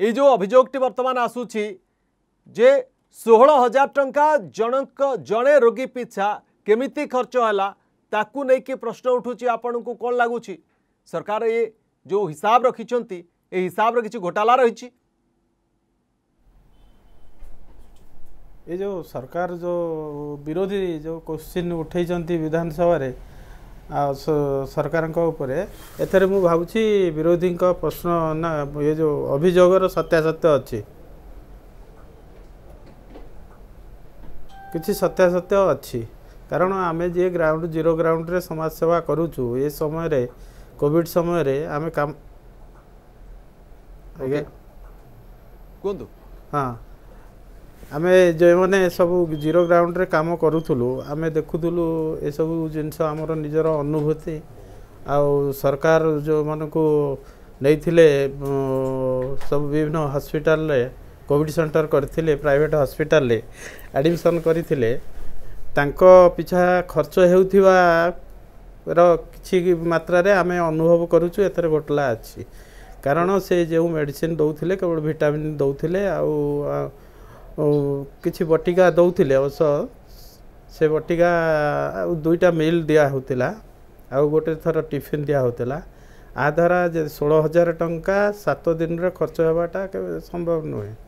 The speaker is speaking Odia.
ये जो अभोगटी बर्तमान आसूरी जे षोह हजार टाँचा जन जड़े रोगी पिछा केमी खर्च है प्रश्न उठू आपण को कौन लगुच सरकार ये जो हिसाब रखी ये हिसाब रखी घोटाला रही ये जो सरकार जो विरोधी जो क्वेश्चन उठे विधानसभा ଆଉ ସରକାରଙ୍କ ଉପରେ ଏଥିରେ ମୁଁ ଭାବୁଛି ବିରୋଧୀଙ୍କ ପ୍ରଶ୍ନ ନା ଇଏ ଯେଉଁ ଅଭିଯୋଗର ସତ୍ୟାସତ୍ୟ ଅଛି କିଛି ସତ୍ୟାସତ୍ୟ ଅଛି କାରଣ ଆମେ ଯିଏ ଗ୍ରାଉଣ୍ଡ ଜିରୋ ଗ୍ରାଉଣ୍ଡରେ ସମାଜସେବା କରୁଛୁ ଏ ସମୟରେ କୋଭିଡ଼ ସମୟରେ ଆମେ କାମ ଆଜ୍ଞା କୁହନ୍ତୁ ହଁ ଆମେ ଯେଉଁମାନେ ସବୁ ଜିରୋ ଗ୍ରାଉଣ୍ଡରେ କାମ କରୁଥିଲୁ ଆମେ ଦେଖୁଥିଲୁ ଏସବୁ ଜିନିଷ ଆମର ନିଜର ଅନୁଭୂତି ଆଉ ସରକାର ଯେଉଁମାନଙ୍କୁ ନେଇଥିଲେ ସବୁ ବିଭିନ୍ନ ହସ୍ପିଟାଲରେ କୋଭିଡ଼ ସେଣ୍ଟର କରିଥିଲେ ପ୍ରାଇଭେଟ ହସ୍ପିଟାଲରେ ଆଡ଼ମିସନ କରିଥିଲେ ତାଙ୍କ ପିଛା ଖର୍ଚ୍ଚ ହେଉଥିବାର କିଛି ମାତ୍ରାରେ ଆମେ ଅନୁଭବ କରୁଛୁ ଏଥିରେ ଗୋଟଲା ଅଛି କାରଣ ସେ ଯେଉଁ ମେଡ଼ିସିନ ଦେଉଥିଲେ କେବଳ ଭିଟାମିନ୍ ଦେଉଥିଲେ ଆଉ କିଛି ବଟିକା ଦେଉଥିଲେ ଅବଶ୍ୟ ସେ ବଟିକା ଆଉ ଦୁଇଟା ମିଲ୍ ଦିଆ ହେଉଥିଲା ଆଉ ଗୋଟେ ଥର ଟିଫିନ୍ ଦିଆ ହେଉଥିଲା ଆ ଦ୍ୱାରା ଯଦି ଷୋହଳ ହଜାର ଟଙ୍କା ସାତ ଦିନରେ ଖର୍ଚ୍ଚ ହେବାଟା କେବେ ସମ୍ଭବ ନୁହେଁ